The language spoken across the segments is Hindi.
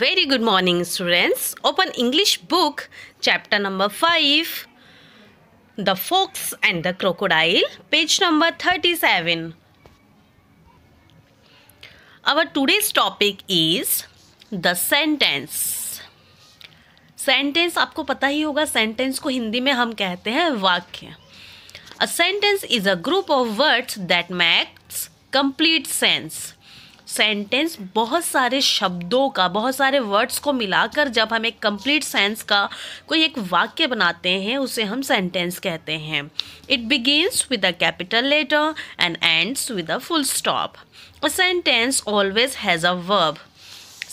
Very good morning students open English book chapter number five the fox and the crocodile page number thirty seven our today's topic is the sentence sentence आपको पता ही होगा सेंटेंस को हिंदी में हम कहते हैं वाक्य a sentence is a group of words that makes complete sense sentence बहुत सारे शब्दों का बहुत सारे वर्ड्स को मिलाकर जब हम एक कंप्लीट सेंस का कोई एक वाक्य बनाते हैं उसे हम सेंटेंस कहते हैं it begins with a capital letter and ends with a full stop a sentence always has a verb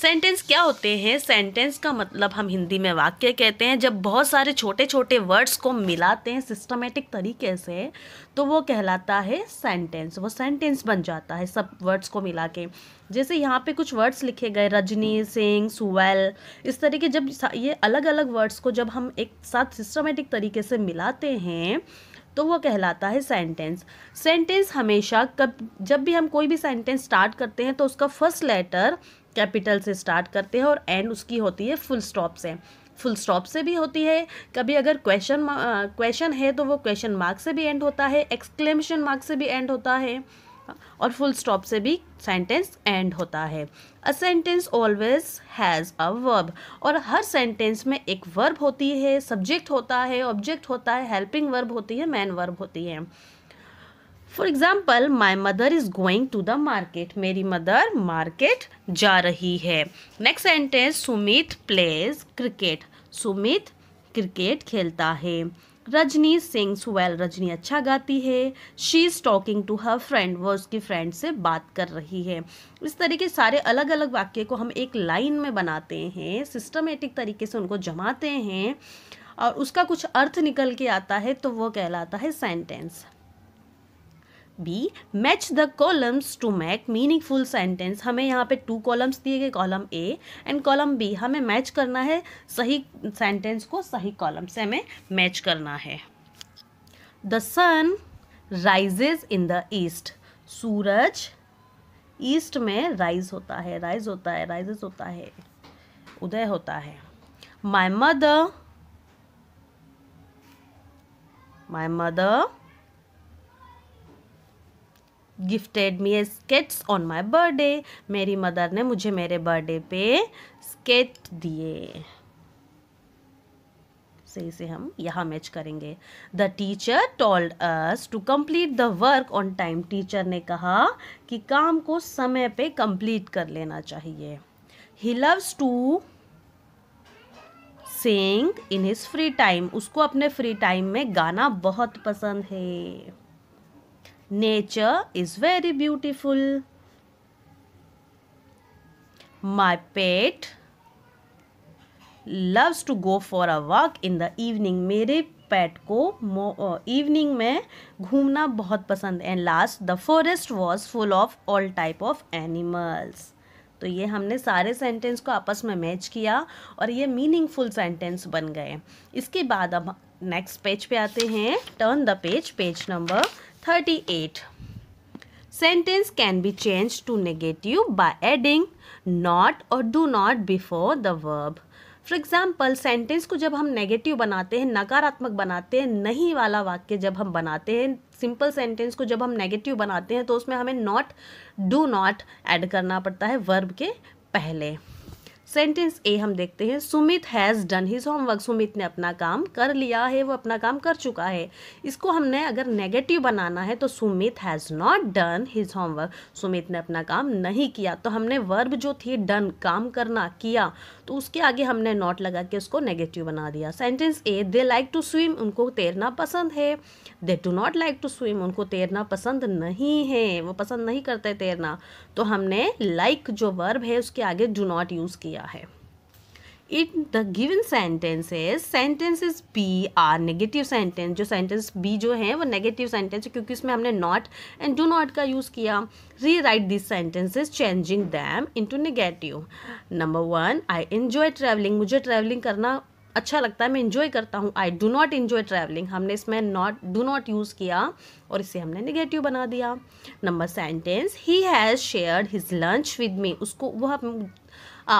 sentence क्या होते हैं सेंटेंस का मतलब हम हिंदी में वाक्य कहते हैं जब बहुत सारे छोटे छोटे वर्ड्स को मिलाते हैं सिस्टमेटिक तरीके से तो वो कहलाता है सेंटेंस वो सेंटेंस बन जाता है सब वर्ड्स को मिला के जैसे यहाँ पे कुछ वर्ड्स लिखे गए रजनी सिंह सुवेल इस तरीके जब ये अलग अलग वर्ड्स को जब हम एक साथ सिस्टमेटिक तरीके से मिलाते हैं तो वो कहलाता है सेंटेंस सेंटेंस हमेशा कब जब भी हम कोई भी सेंटेंस स्टार्ट करते हैं तो उसका फर्स्ट लेटर कैपिटल से स्टार्ट करते हैं और एंड उसकी होती है फुल स्टॉप से फुल स्टॉप से भी होती है कभी अगर क्वेश्चन क्वेश्चन है तो वो क्वेश्चन मार्क से भी एंड होता है एक्सक्लेमेशन मार्क से भी एंड होता है और फुल स्टॉप से भी सेंटेंस एंड होता है a sentence always has a verb और हर सेंटेंस में एक वर्ब होती है सब्जेक्ट होता है ऑब्जेक्ट होता है हेल्पिंग वर्ब होती है मैन वर्ब होती है for example my mother is going to the market मेरी मदर मार्केट जा रही है next sentence Sumit plays cricket Sumit cricket खेलता है रजनी सिंग्स वेल रजनी अच्छा गाती है she is talking to her friend वह उसकी फ्रेंड से बात कर रही है इस तरीके सारे अलग अलग वाक्य को हम एक लाइन में बनाते हैं सिस्टमेटिक तरीके से उनको जमाते हैं और उसका कुछ अर्थ निकल के आता है तो वो कहलाता है sentence B match the columns to make meaningful sentence हमें यहाँ पे टू कॉलम्स दिए गए column A and column B हमें मैच करना है सही सेंटेंस को सही कॉलम से हमें मैच करना है the sun rises in the east सूरज ईस्ट में राइज होता है राइज होता है राइजेस होता है उदय होता है my mother my mother gifted me a skates on my birthday मेरी मदर ने मुझे मेरे बर्थडे पे स्केट दिए सही से हम यहाँ मैच करेंगे the teacher told us to complete the work on time teacher ने कहा कि काम को समय पे कंप्लीट कर लेना चाहिए he loves to sing in his free time उसको अपने फ्री टाइम में गाना बहुत पसंद है Nature is very beautiful. My pet loves to go for a walk in the evening. mere pet ko evening mein ghumna bahut pasand hai and last the forest was full of all type of animals तो ये हमने सारे सेंटेंस को आपस में मैच किया और ये मीनिंगफुल सेंटेंस बन गए इसके बाद अब नेक्स्ट पेज पे आते हैं turn the page page number 38 sentence can be changed to negative by adding not or do not before the verb for example sentence को जब हम नेगेटिव बनाते हैं नकारात्मक बनाते हैं नहीं वाला वाक्य जब हम बनाते हैं सिंपल सेंटेंस को जब हम नेगेटिव बनाते हैं तो उसमें हमें नॉट डू नॉट ऐड करना पड़ता है वर्ब के पहले सेंटेंस ए हम देखते हैं Sumit has done his homework Sumit ने अपना काम कर लिया है वो अपना काम कर चुका है इसको हमने अगर नेगेटिव बनाना है तो Sumit has not done his homework Sumit ने अपना काम नहीं किया तो हमने वर्ब जो थी डन काम करना किया तो उसके आगे हमने नॉट लगा के उसको नेगेटिव बना दिया sentence A they like to swim उनको तैरना पसंद है they do not like to swim उनको तैरना पसंद नहीं है वो पसंद नहीं करते तैरना तो हमने लाइक like जो वर्ब है उसके आगे डू नॉट यूज़ किया किया है in the given sentences sentences B are negative sentence जो सेंटेंस बी जो है वो नेगेटिव सेंटेंस है क्योंकि उसमें हमने नॉट एंड डू नॉट का यूज़ किया rewrite this sentences changing them into negative number one I enjoy travelling मुझे ट्रैवलिंग करना अच्छा लगता है मैं इन्जॉय करता हूँ I do not enjoy travelling हमने इसमें नॉट डू नॉट यूज़ किया और इसे हमने नेगेटिव बना दिया number sentence he has shared his lunch with me उसको वह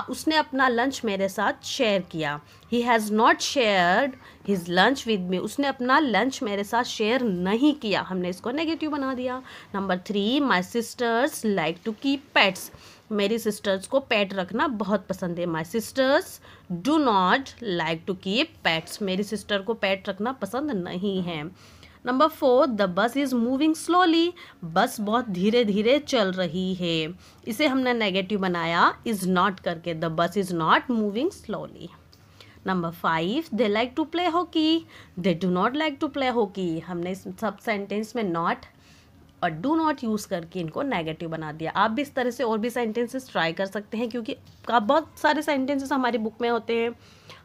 उसने अपना लंच मेरे साथ शेयर किया he has not shared his lunch with me उसने अपना लंच मेरे साथ शेयर नहीं किया हमने इसको नेगेटिव बना दिया number three my sisters like to keep pets मेरी सिस्टर्स को पेट रखना बहुत पसंद है my sisters do not like to keep pets मेरी सिस्टर को पेट रखना पसंद नहीं है number four the bus is moving slowly bus बहुत धीरे धीरे चल रही है इसे हमने नेगेटिव बनाया इज़ नॉट करके the bus is not moving slowly number five they like to play hockey they do not like to play hockey हमने इस सब सेंटेंस में नॉट और डू नॉट यूज़ करके इनको नेगेटिव बना दिया आप भी इस तरह से और भी सेंटेंसेस ट्राई कर सकते हैं क्योंकि बहुत सारे सेंटेंसेस हमारी बुक में होते हैं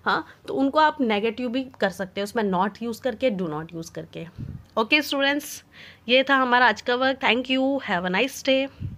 हाँ तो उनको आप नेगेटिव भी कर सकते हैं उसमें नॉट यूज़ करके डू नॉट यूज़ करके ओके स्टूडेंट्स ये था हमारा आज का work thank you have a nice day